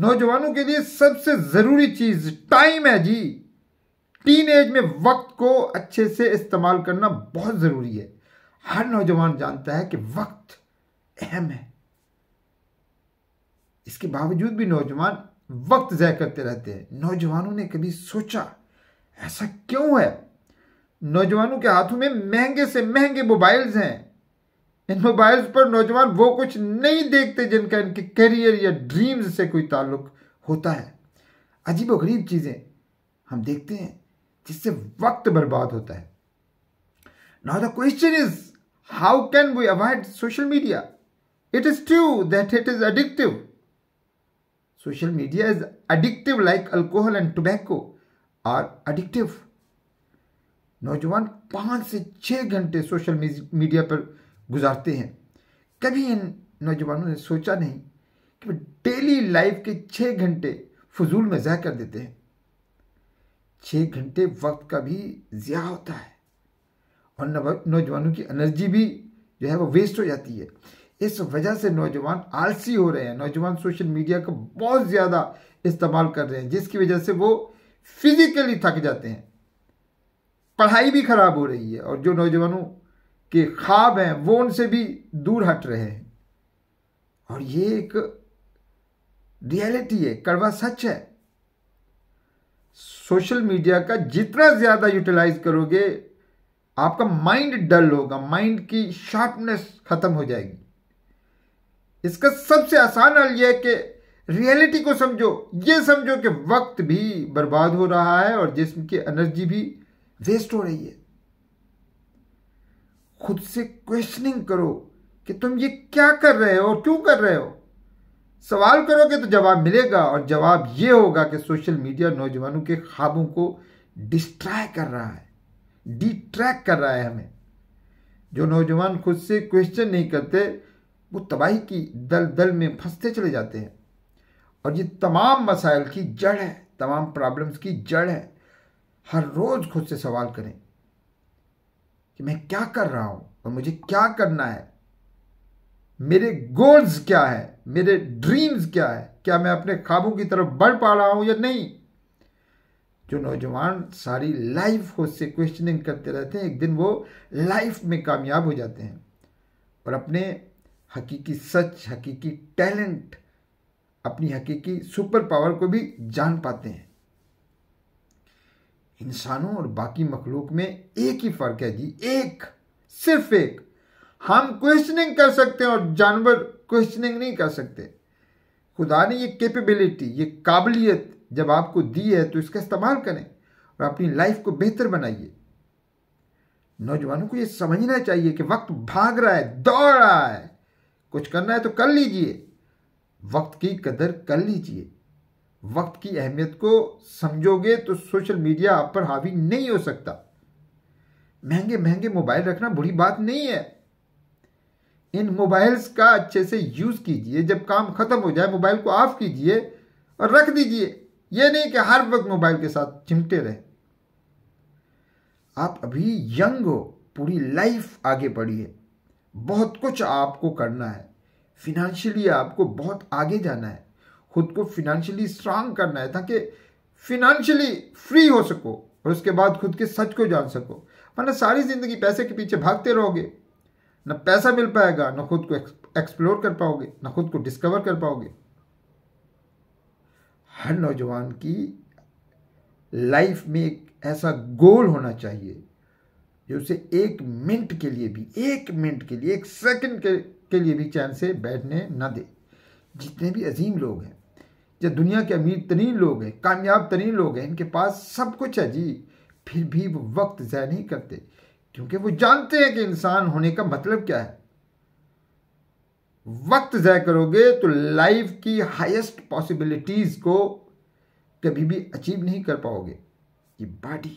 नौजवानों के लिए सबसे ज़रूरी चीज़ टाइम है जी टीन एज में वक्त को अच्छे से इस्तेमाल करना बहुत ज़रूरी है हर नौजवान जानता है कि वक्त अहम है इसके बावजूद भी नौजवान वक्त जय करते रहते हैं नौजवानों ने कभी सोचा ऐसा क्यों है नौजवानों के हाथों में महंगे से महंगे मोबाइल्स हैं इन मोबाइल्स पर नौजवान वो कुछ नहीं देखते जिनका इनके करियर या ड्रीम्स से कोई ताल्लुक होता है अजीब गरीब चीज़ें हम देखते हैं जिससे वक्त बर्बाद होता है now the question is how can we avoid social media it is true that it is addictive social media is addictive like alcohol and tobacco are addictive नौजवान पांच से छह घंटे सोशल मीडिया पर गुजारते हैं कभी इन नौजवानों ने सोचा नहीं कि वे डेली लाइफ के छः घंटे फजूल में ज़ाय कर देते हैं छः घंटे वक्त का भी ज़्या होता है और नौजवानों की एनर्जी भी जो है वो वेस्ट हो जाती है इस वजह से नौजवान आलसी हो रहे हैं नौजवान सोशल मीडिया का बहुत ज़्यादा इस्तेमाल कर रहे हैं जिसकी वजह से वो फिज़िकली थक जाते हैं पढ़ाई भी ख़राब हो रही है और जो नौजवानों के ख्वाब हैं वो उनसे भी दूर हट रहे हैं और ये एक रियलिटी है कड़वा सच है सोशल मीडिया का जितना ज़्यादा यूटिलाइज करोगे आपका माइंड डल होगा माइंड की शार्पनेस खत्म हो जाएगी इसका सबसे आसान हल यह है कि रियलिटी को समझो ये समझो कि वक्त भी बर्बाद हो रहा है और जिसम की एनर्जी भी वेस्ट हो रही है खुद से क्वेश्चनिंग करो कि तुम ये क्या कर रहे हो और क्यों कर रहे हो सवाल करोगे तो जवाब मिलेगा और जवाब ये होगा कि सोशल मीडिया नौजवानों के ख्वाबों को डिस्ट्रैक कर रहा है डिट्रैक कर रहा है हमें जो नौजवान खुद से क्वेश्चन नहीं करते वो तबाही की दल दल में फंसते चले जाते हैं और ये तमाम मसाइल की जड़ है तमाम प्रॉब्लम्स की जड़ है हर रोज़ खुद से सवाल करें कि मैं क्या कर रहा हूं और मुझे क्या करना है मेरे गोल्स क्या है मेरे ड्रीम्स क्या है क्या मैं अपने खाबों की तरफ बढ़ पा रहा हूं या नहीं जो नौजवान सारी लाइफ को उससे क्वेश्चनिंग करते रहते हैं एक दिन वो लाइफ में कामयाब हो जाते हैं और अपने हकीकी सच हकीकी टैलेंट अपनी हकीकी सुपर पावर को भी जान पाते हैं इंसानों और बाकी मखलूक में एक ही फ़र्क है जी एक सिर्फ एक हम क्वेश्चनिंग कर सकते हैं और जानवर क्वेश्चनिंग नहीं कर सकते खुदा ने ये कैपेबिलिटी ये काबिलियत जब आपको दी है तो इसका इस्तेमाल करें और अपनी लाइफ को बेहतर बनाइए नौजवानों को ये समझना चाहिए कि वक्त भाग रहा है दौड़ रहा है कुछ करना है तो कर लीजिए वक्त की कदर कर लीजिए वक्त की अहमियत को समझोगे तो सोशल मीडिया आप पर हावी नहीं हो सकता महंगे महंगे मोबाइल रखना बुरी बात नहीं है इन मोबाइल्स का अच्छे से यूज कीजिए जब काम खत्म हो जाए मोबाइल को ऑफ कीजिए और रख दीजिए यह नहीं कि हर वक्त मोबाइल के साथ चिमटे रहे आप अभी यंग हो पूरी लाइफ आगे बढ़ी है बहुत कुछ आपको करना है फिनेंशियली आपको बहुत आगे जाना है खुद को फिनेंशियली स्ट्रांग करना है ताकि फिनेंशियली फ्री हो सको और उसके बाद खुद के सच को जान सको वरना सारी ज़िंदगी पैसे के पीछे भागते रहोगे ना पैसा मिल पाएगा ना खुद को एक्सप्लोर कर पाओगे ना खुद को डिस्कवर कर पाओगे हर नौजवान की लाइफ में एक ऐसा गोल होना चाहिए जो उसे एक मिनट के लिए भी एक मिनट के लिए एक सेकंड के, के लिए भी चैन से बैठने ना दे जितने भी अजीम लोग हैं जो दुनिया के अमीर तरीन लोग हैं कामयाब तरीन लोग हैं इनके पास सब कुछ है जी फिर भी वो वक्त ज़ाय नहीं करते क्योंकि वो जानते हैं कि इंसान होने का मतलब क्या है वक्त ज़ाय करोगे तो लाइफ की हाइस्ट पॉसिबिलिटीज़ को कभी भी अचीव नहीं कर पाओगे ये बॉडी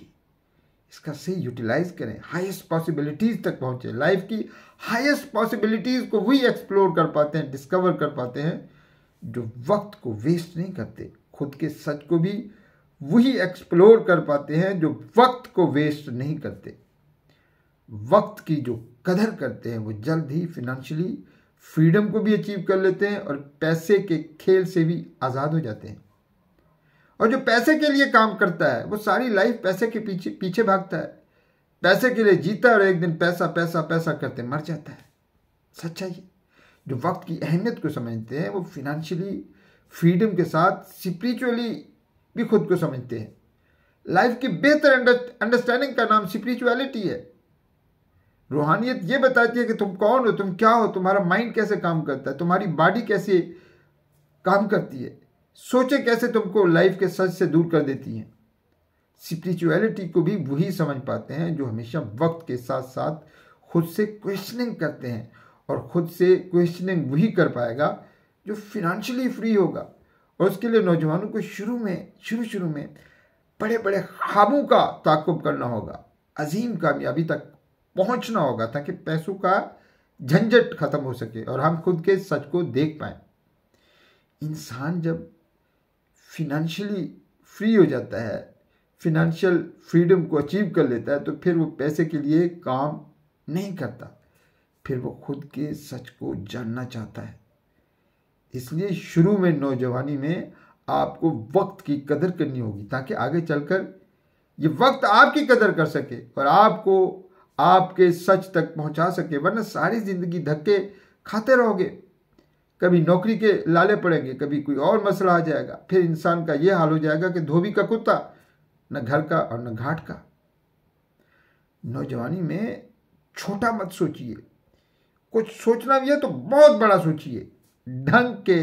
इसका सही यूटिलाइज करें हाईएस्ट पॉसिबिलिटीज़ तक पहुँचें लाइफ की हाईएस्ट पॉसिबिलिटीज़ को वही एक्सप्लोर कर पाते हैं डिस्कवर कर पाते हैं जो वक्त को वेस्ट नहीं करते खुद के सच को भी वही एक्सप्लोर कर पाते हैं जो वक्त को वेस्ट नहीं करते वक्त की जो कदर करते हैं वो जल्द ही फिनेंशियली फ्रीडम को भी अचीव कर लेते हैं और पैसे के खेल से भी आज़ाद हो जाते हैं और जो पैसे के लिए काम करता है वो सारी लाइफ पैसे के पीछे पीछे भागता है पैसे के लिए जीता है और एक दिन पैसा पैसा पैसा करते मर जाता है सच्चाई जो वक्त की अहमियत को समझते हैं वो फिनंशली फ्रीडम के साथ स्परिचुअली भी खुद को समझते हैं लाइफ की बेहतर अंडरस्टैंडिंग का नाम स्परिचुअलिटी है रूहानियत ये बताती है कि तुम कौन हो तुम क्या हो तुम्हारा माइंड कैसे काम करता है तुम्हारी बॉडी कैसे काम करती है सोचे कैसे तुमको लाइफ के सच से दूर कर देती हैं स्परिचुअलिटी को भी वही समझ पाते हैं जो हमेशा वक्त के साथ साथ खुद से क्वेश्चनिंग करते हैं और ख़ुद से क्वेश्चनिंग वही कर पाएगा जो फिनंशली फ्री होगा और उसके लिए नौजवानों को शुरू में शुरू शुरू में बड़े बड़े ख्वाबों का ताकुब करना होगा अजीम कामयाबी तक पहुंचना होगा ताकि पैसों का झंझट ख़त्म हो सके और हम खुद के सच को देख पाए इंसान जब फिनंशली फ्री हो जाता है फिनंशियल फ्रीडम को अचीव कर लेता है तो फिर वो पैसे के लिए काम नहीं करता फिर वो खुद के सच को जानना चाहता है इसलिए शुरू में नौजवानी में आपको वक्त की कदर करनी होगी ताकि आगे चलकर ये वक्त आपकी कदर कर सके और आपको आपके सच तक पहुंचा सके वरना सारी ज़िंदगी धक्के खाते रहोगे कभी नौकरी के लाले पड़ेंगे कभी कोई और मसला आ जाएगा फिर इंसान का ये हाल हो जाएगा कि धोबी का कुत्ता न घर का और न घाट का नौजवानी में छोटा मत सोचिए कुछ सोचना भी है तो बहुत बड़ा सोचिए ढंग के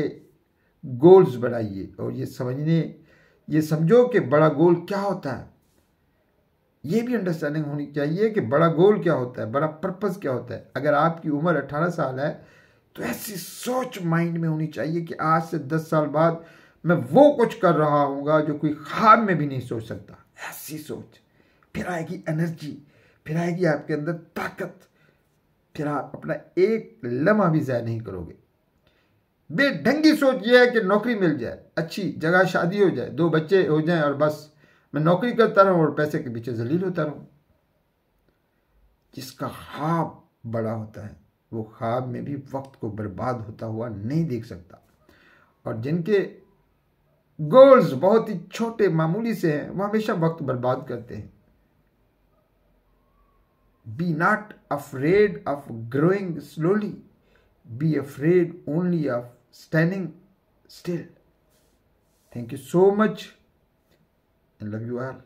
गोल्स बनाइए और ये समझने ये समझो कि बड़ा गोल क्या होता है ये भी अंडरस्टैंडिंग होनी चाहिए कि बड़ा गोल क्या होता है बड़ा पर्पस क्या होता है अगर आपकी उम्र अट्ठारह साल है तो ऐसी सोच माइंड में होनी चाहिए कि आज से दस साल बाद मैं वो कुछ कर रहा हूँ जो कोई ख्वाब में भी नहीं सोच सकता ऐसी सोच फिर आएगी एनर्जी फिर आएगी आपके अंदर ताकत फिर आप अपना एक लम्हा भी ज़ाय नहीं करोगे बेढंगी सोच यह है कि नौकरी मिल जाए अच्छी जगह शादी हो जाए दो बच्चे हो जाए और बस मैं नौकरी करता रहूं और पैसे के पीछे जलील होता रहूं जिसका ख्वाब बड़ा होता है वो ख्वाब में भी वक्त को बर्बाद होता हुआ नहीं देख सकता और जिनके गोल्स बहुत ही छोटे मामूली से हैं वो हमेशा वक्त बर्बाद करते हैं Be not afraid of growing slowly. Be afraid only of standing still. Thank you so much and love you all.